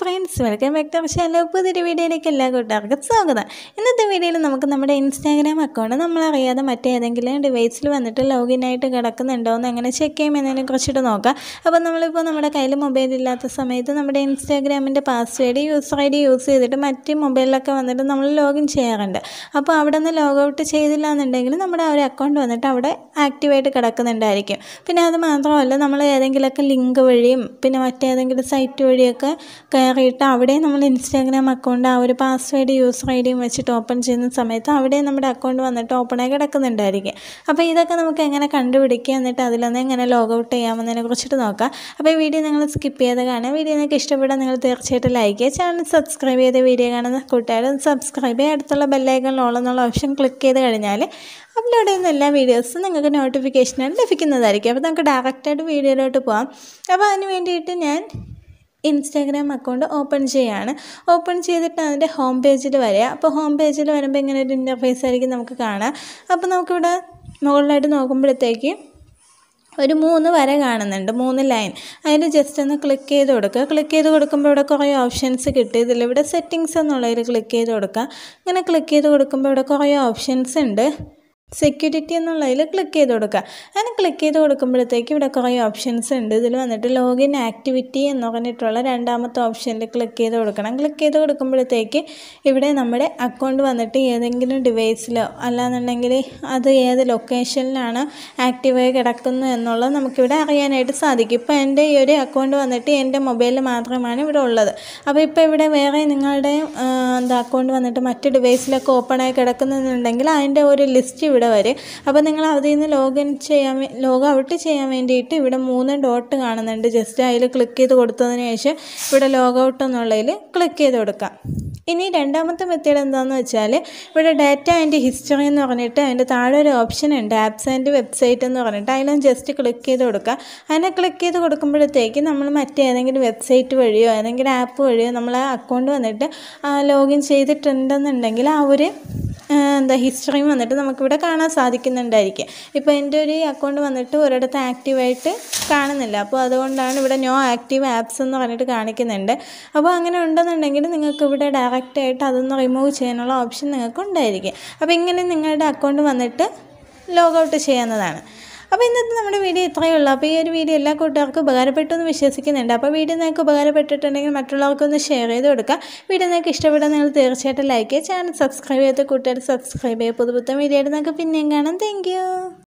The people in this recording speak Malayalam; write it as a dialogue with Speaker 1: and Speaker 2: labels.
Speaker 1: friends welcome back to our channel പുതിയൊരു വീഡിയോയിലേക്ക് എല്ലാ കൂട്ടുകാർക്കും സ്വാഗതം ഇന്നത്തെ വീഡിയോയിൽ നമുക്ക് നമ്മുടെ ഇൻസ്റ്റാഗ്രാം അക്കൗണ്ട് നമ്മളറിയാതെ മറ്റേതെങ്കിലും ഡിവൈസിൽ വന്നിട്ട് ലോഗിൻ ആയിട്ട് കിടക്കുന്നുണ്ടോ എന്ന് എങ്ങനെ ചെക്ക് ചെയ്യുമെന്നതിനെ കുറിച്ചിട്ട് നോക്കാം അപ്പോൾ നമ്മളിപ്പോൾ നമ്മുടെ കയ്യിൽ മൊബൈൽ ഇല്ലാത്ത സമയത്ത് നമ്മുടെ ഇൻസ്റ്റാഗ്രാമിൻ്റെ password user I D use ചെയ്തിട്ട് മറ്റ് മൊബൈലിലൊക്കെ വന്നിട്ട് നമ്മൾ ലോഗിൻ ചെയ്യാറുണ്ട് അപ്പോൾ അവിടെ നിന്ന് ലോഗൗട്ട് ചെയ്തില്ല എന്നുണ്ടെങ്കിൽ നമ്മുടെ ആ ഒരു അക്കൗണ്ട് വന്നിട്ട് അവിടെ ആക്റ്റീവായിട്ട് കിടക്കുന്നുണ്ടായിരിക്കും പിന്നെ അത് മാത്രമല്ല നമ്മൾ ഏതെങ്കിലുമൊക്കെ ലിങ്ക് വഴിയും പിന്നെ മറ്റേതെങ്കിലും സൈറ്റ് വഴിയൊക്കെ കയറിയിട്ട് അവിടെ നമ്മൾ ഇൻസ്റ്റാഗ്രാം അക്കൗണ്ട് ആ ഒരു പാസ്വേഡ് യൂസർ ഐ ഡിയും വെച്ചിട്ട് ഓപ്പൺ ചെയ്യുന്ന സമയത്ത് അവിടെ നമ്മുടെ അക്കൗണ്ട് വന്നിട്ട് ഓപ്പണായി കിടക്കുന്നുണ്ടായിരിക്കും അപ്പോൾ ഇതൊക്കെ നമുക്ക് എങ്ങനെ കണ്ടുപിടിക്കുക എന്നിട്ട് അതിലൊന്ന് എങ്ങനെ ലോഗൗട്ട് ചെയ്യാമെന്നതിനെ കുറിച്ചിട്ട് നോക്കാം അപ്പോൾ ഈ വീഡിയോ നിങ്ങൾ സ്കിപ്പ് ചെയ്ത് കാണാം വീഡിയോ നിങ്ങൾക്ക് ഇഷ്ടപ്പെടാൻ നിങ്ങൾ തീർച്ചയായിട്ടും ലൈക്ക് ചെയ്യുക ചാനൽ സബ്സ്ക്രൈബ് ചെയ്ത് വീഡിയോ കാണുന്ന കൂട്ടുകാരും സബ്സ്ക്രൈബ് ചെയ്യുക അടുത്തുള്ള ബെല്ലൈക്കൺ എന്നുള്ള ഓപ്ഷൻ ക്ലിക്ക് ചെയ്ത് കഴിഞ്ഞാൽ അപ്ലോഡ് ചെയ്യുന്ന എല്ലാ വീഡിയോസും നിങ്ങൾക്ക് നോട്ടിഫിക്കേഷനാണ് ലഭിക്കുന്നതായിരിക്കും അപ്പോൾ നമുക്ക് ഡയറക്റ്റായിട്ട് വീഡിയോയിലോട്ട് പോകാം അപ്പോൾ അതിന് വേണ്ടിയിട്ട് ഞാൻ ഇൻസ്റ്റാഗ്രാം അക്കൗണ്ട് ഓപ്പൺ ചെയ്യുകയാണ് ഓപ്പൺ ചെയ്തിട്ട് അതിൻ്റെ ഹോം പേജിൽ വരിക അപ്പോൾ ഹോം പേജിൽ വരുമ്പോൾ ഇങ്ങനെ ഒരു ഇൻ്റർഫേസ് ആയിരിക്കും നമുക്ക് കാണാം അപ്പോൾ നമുക്കിവിടെ മുകളിലായിട്ട് നോക്കുമ്പോഴത്തേക്ക് ഒരു മൂന്ന് വര കാണുന്നുണ്ട് മൂന്ന് ലൈൻ അതിൽ ജസ്റ്റ് ഒന്ന് ക്ലിക്ക് ചെയ്ത് കൊടുക്കുക ക്ലിക്ക് ചെയ്ത് കൊടുക്കുമ്പോൾ ഇവിടെ കുറേ ഓപ്ഷൻസ് കിട്ടി ഇതിൽ ഇവിടെ സെറ്റിങ്സ് എന്നുള്ളതിൽ ക്ലിക്ക് ചെയ്ത് കൊടുക്കുക ഇങ്ങനെ ക്ലിക്ക് ചെയ്ത് കൊടുക്കുമ്പോൾ ഇവിടെ കുറേ ഓപ്ഷൻസ് ഉണ്ട് സെക്യൂരിറ്റി എന്നുള്ളതിൽ ക്ലിക്ക് ചെയ്ത് കൊടുക്കുക അങ്ങനെ ക്ലിക്ക് ചെയ്ത് കൊടുക്കുമ്പോഴത്തേക്ക് ഇവിടെ കുറേ ഓപ്ഷൻസ് ഉണ്ട് ഇതിൽ വന്നിട്ട് ലോഗിൻ ആക്ടിവിറ്റി എന്ന് പറഞ്ഞിട്ടുള്ള രണ്ടാമത്തെ ഓപ്ഷനിൽ ക്ലിക്ക് ചെയ്ത് കൊടുക്കണം ക്ലിക്ക് ചെയ്ത് കൊടുക്കുമ്പോഴത്തേക്ക് ഇവിടെ നമ്മുടെ അക്കൗണ്ട് വന്നിട്ട് ഏതെങ്കിലും ഡിവൈസിലോ അല്ലാന്നുണ്ടെങ്കിൽ അത് ഏത് ലൊക്കേഷനിലാണ് ആക്റ്റീവായി കിടക്കുന്നത് എന്നുള്ളത് നമുക്കിവിടെ അറിയാനായിട്ട് സാധിക്കും ഇപ്പോൾ എൻ്റെ ഈ ഒരു അക്കൗണ്ട് വന്നിട്ട് എൻ്റെ മൊബൈലിൽ മാത്രമാണ് ഇവിടെ ഉള്ളത് അപ്പോൾ ഇപ്പോൾ ഇവിടെ വേറെ നിങ്ങളുടെ എന്താ അക്കൗണ്ട് വന്നിട്ട് മറ്റ് ഡിവൈസിലൊക്കെ ഓപ്പണായി കിടക്കുന്നുണ്ടെങ്കിൽ അതിൻ്റെ ഒരു ലിസ്റ്റ് ഇവിടെ വരെ അപ്പോൾ നിങ്ങൾ അതിൽ നിന്ന് ലോഗിൻ ചെയ്യാൻ ലോഗ് ഔട്ട് ചെയ്യാൻ വേണ്ടിയിട്ട് ഇവിടെ മൂന്ന് ഡോട്ട് കാണുന്നുണ്ട് ജസ്റ്റ് അതിൽ ക്ലിക്ക് ചെയ്ത് കൊടുത്തതിന് ശേഷം ഇവിടെ ലോഗ് ഔട്ട് എന്നുള്ളതിൽ ക്ലിക്ക് ചെയ്ത് കൊടുക്കാം ഇനി രണ്ടാമത്തെ മെത്തേഡ് എന്താണെന്ന് വെച്ചാൽ ഇവിടെ ഡാറ്റ ആൻഡ് ഹിസ്റ്ററി എന്ന് പറഞ്ഞിട്ട് അതിൻ്റെ താഴെ ഒരു ഓപ്ഷൻ ഉണ്ട് ആപ്സ് ആൻഡ് വെബ്സൈറ്റ് എന്ന് പറഞ്ഞിട്ട് അതിലും ജസ്റ്റ് ക്ലിക്ക് ചെയ്ത് കൊടുക്കുക അതിനെ ക്ലിക്ക് ചെയ്ത് കൊടുക്കുമ്പോഴത്തേക്ക് നമ്മൾ മറ്റേതെങ്കിലും വെബ്സൈറ്റ് വഴിയോ ഏതെങ്കിലും ആപ്പ് വഴിയോ നമ്മൾ അക്കൗണ്ട് വന്നിട്ട് ലോഗിൻ ചെയ്തിട്ടുണ്ടെന്നുണ്ടെങ്കിൽ ആ ഒരു എന്താ ഹിസ്റ്ററിയും വന്നിട്ട് നമുക്കിവിടെ കാണാൻ സാധിക്കുന്നുണ്ടായിരിക്കും ഇപ്പോൾ എൻ്റെ ഒരു അക്കൗണ്ട് വന്നിട്ട് ഒരിടത്ത് ആക്റ്റീവായിട്ട് കാണുന്നില്ല അപ്പോൾ അതുകൊണ്ടാണ് ഇവിടെ നോ ആക്റ്റീവ് ആപ്സ് എന്ന് പറഞ്ഞിട്ട് കാണിക്കുന്നുണ്ട് അപ്പോൾ അങ്ങനെ ഉണ്ടെന്നുണ്ടെങ്കിൽ നിങ്ങൾക്ക് ഇവിടെ ഡയറക്റ്റായിട്ട് അതൊന്ന് റിമൂവ് ചെയ്യാനുള്ള ഓപ്ഷൻ നിങ്ങൾക്ക് ഉണ്ടായിരിക്കും അപ്പോൾ ഇങ്ങനെ നിങ്ങളുടെ അക്കൗണ്ട് വന്നിട്ട് ലോഗൗട്ട് ചെയ്യാവുന്നതാണ് അപ്പോൾ ഇന്നത്തെ നമ്മുടെ വീഡിയോ ഇത്രയേ ഉള്ളൂ അപ്പോൾ ഈ ഒരു വീഡിയോ എല്ലാ കൂട്ടുകാർക്കും ഉപകാരപ്പെട്ടു എന്ന് വിശ്വസിക്കുന്നുണ്ട് അപ്പോൾ വീഡിയോ നിങ്ങൾക്ക് ഉപകാരപ്പെട്ടിട്ടുണ്ടെങ്കിൽ മറ്റുള്ളവർക്കൊന്ന് ഷെയർ ചെയ്ത് കൊടുക്കുക വീഡിയോ നിങ്ങൾക്ക് ഇഷ്ടപ്പെട്ടാൽ നിങ്ങൾ തീർച്ചയായിട്ടും ലൈക്ക് ചെയ്യുക ചാനൽ സബ്സ്ക്രൈബ് ചെയ്ത് കൂട്ടുകാർ സബ്സ്ക്രൈബ് ചെയ്യുക പുതുപുത്തം വീഡിയോ ആയിട്ട് നിങ്ങൾക്ക് പിന്നെയും കാണാം താങ്ക്